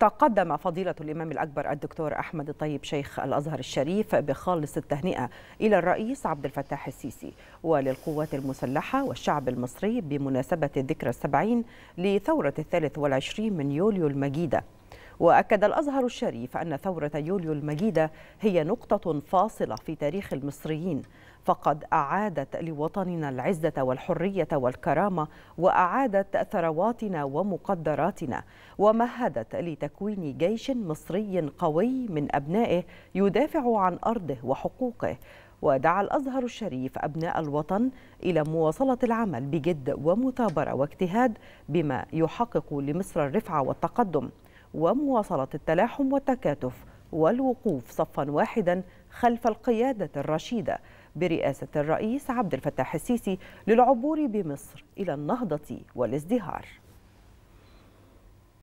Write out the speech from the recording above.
تقدم فضيلة الإمام الأكبر الدكتور أحمد الطيب شيخ الأزهر الشريف بخالص التهنئة إلى الرئيس عبد الفتاح السيسي وللقوات المسلحة والشعب المصري بمناسبة الذكرى السبعين لثورة الثالث والعشرين من يوليو المجيدة وأكد الأزهر الشريف أن ثورة يوليو المجيدة هي نقطة فاصلة في تاريخ المصريين فقد أعادت لوطننا العزة والحرية والكرامة وأعادت ثرواتنا ومقدراتنا ومهدت لتكوين جيش مصري قوي من أبنائه يدافع عن أرضه وحقوقه ودعا الأزهر الشريف أبناء الوطن إلى مواصلة العمل بجد ومثابرة واجتهاد بما يحقق لمصر الرفعة والتقدم ومواصلة التلاحم والتكاتف والوقوف صفا واحدا خلف القيادة الرشيدة برئاسة الرئيس عبد الفتاح السيسي للعبور بمصر إلى النهضة والازدهار